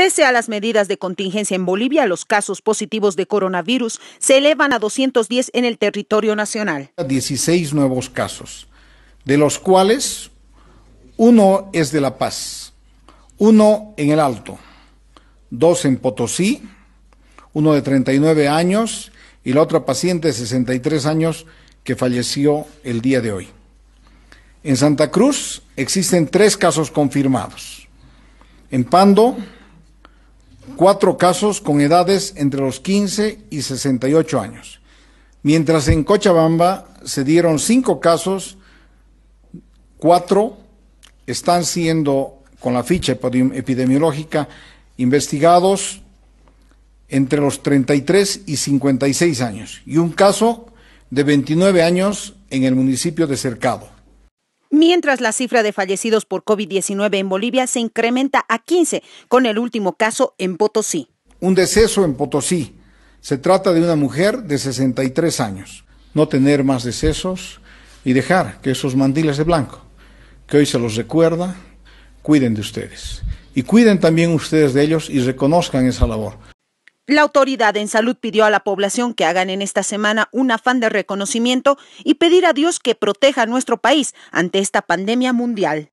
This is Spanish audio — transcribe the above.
Pese a las medidas de contingencia en Bolivia, los casos positivos de coronavirus se elevan a 210 en el territorio nacional. 16 nuevos casos, de los cuales uno es de La Paz, uno en El Alto, dos en Potosí, uno de 39 años y la otra paciente de 63 años que falleció el día de hoy. En Santa Cruz existen tres casos confirmados. En Pando, cuatro casos con edades entre los 15 y 68 años, mientras en Cochabamba se dieron cinco casos, cuatro están siendo con la ficha epidemiológica investigados entre los 33 y 56 años y un caso de 29 años en el municipio de Cercado. Mientras la cifra de fallecidos por COVID-19 en Bolivia se incrementa a 15, con el último caso en Potosí. Un deceso en Potosí. Se trata de una mujer de 63 años. No tener más decesos y dejar que esos mandiles de blanco, que hoy se los recuerda, cuiden de ustedes. Y cuiden también ustedes de ellos y reconozcan esa labor. La autoridad en salud pidió a la población que hagan en esta semana un afán de reconocimiento y pedir a Dios que proteja a nuestro país ante esta pandemia mundial.